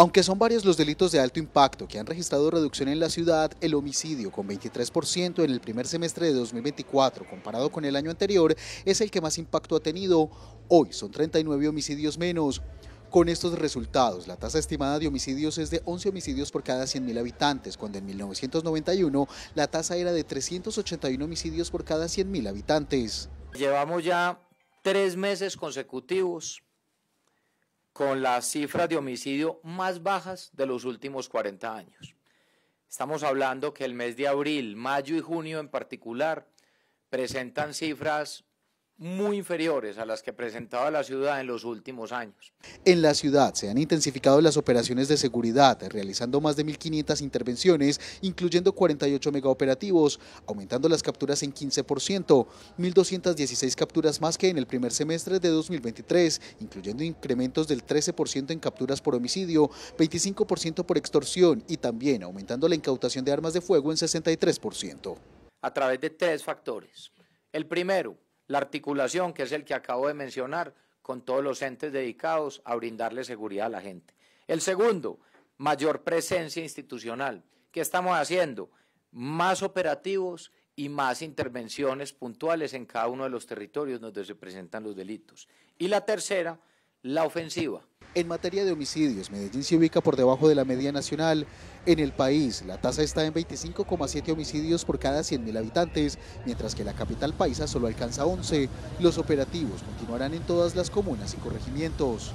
Aunque son varios los delitos de alto impacto que han registrado reducción en la ciudad, el homicidio con 23% en el primer semestre de 2024 comparado con el año anterior es el que más impacto ha tenido. Hoy son 39 homicidios menos. Con estos resultados, la tasa estimada de homicidios es de 11 homicidios por cada 100.000 habitantes, cuando en 1991 la tasa era de 381 homicidios por cada 100.000 habitantes. Llevamos ya tres meses consecutivos con las cifras de homicidio más bajas de los últimos 40 años. Estamos hablando que el mes de abril, mayo y junio en particular presentan cifras muy inferiores a las que presentaba la ciudad en los últimos años. En la ciudad se han intensificado las operaciones de seguridad, realizando más de 1.500 intervenciones, incluyendo 48 megaoperativos, aumentando las capturas en 15%, 1.216 capturas más que en el primer semestre de 2023, incluyendo incrementos del 13% en capturas por homicidio, 25% por extorsión y también aumentando la incautación de armas de fuego en 63%. A través de tres factores. El primero, la articulación, que es el que acabo de mencionar, con todos los entes dedicados a brindarle seguridad a la gente. El segundo, mayor presencia institucional. ¿Qué estamos haciendo? Más operativos y más intervenciones puntuales en cada uno de los territorios donde se presentan los delitos. Y la tercera, la ofensiva. En materia de homicidios, Medellín se ubica por debajo de la media nacional. En el país, la tasa está en 25,7 homicidios por cada 100.000 habitantes, mientras que la capital paisa solo alcanza 11. Los operativos continuarán en todas las comunas y corregimientos.